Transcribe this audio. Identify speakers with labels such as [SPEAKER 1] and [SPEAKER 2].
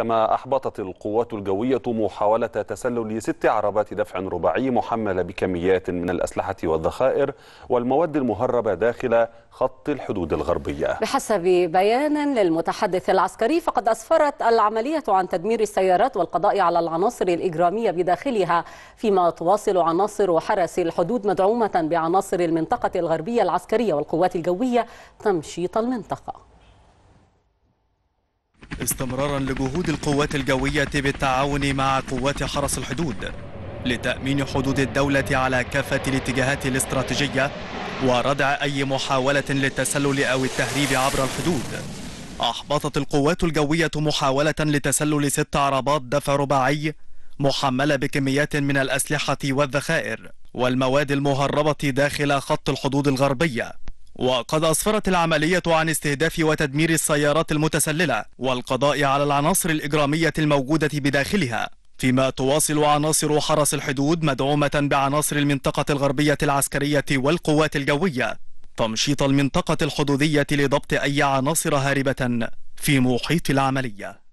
[SPEAKER 1] كما أحبطت القوات الجوية محاولة تسلل ست عربات دفع رباعي محملة بكميات من الأسلحة والذخائر والمواد المهربة داخل خط الحدود الغربية
[SPEAKER 2] بحسب بيان للمتحدث العسكري فقد أسفرت العملية عن تدمير السيارات والقضاء على العناصر الإجرامية بداخلها فيما تواصل عناصر وحرس الحدود مدعومة بعناصر المنطقة الغربية العسكرية والقوات الجوية تمشيط المنطقة
[SPEAKER 3] استمرارا لجهود القوات الجوية بالتعاون مع قوات حرس الحدود لتأمين حدود الدولة على كافة الاتجاهات الاستراتيجية وردع أي محاولة للتسلل أو التهريب عبر الحدود أحبطت القوات الجوية محاولة لتسلل ست عربات دفع رباعي محملة بكميات من الأسلحة والذخائر والمواد المهربة داخل خط الحدود الغربية وقد أسفرت العملية عن استهداف وتدمير السيارات المتسللة والقضاء على العناصر الإجرامية الموجودة بداخلها فيما تواصل عناصر حرس الحدود مدعومة بعناصر المنطقة الغربية العسكرية والقوات الجوية تمشيط المنطقة الحدودية لضبط أي عناصر هاربة في محيط العملية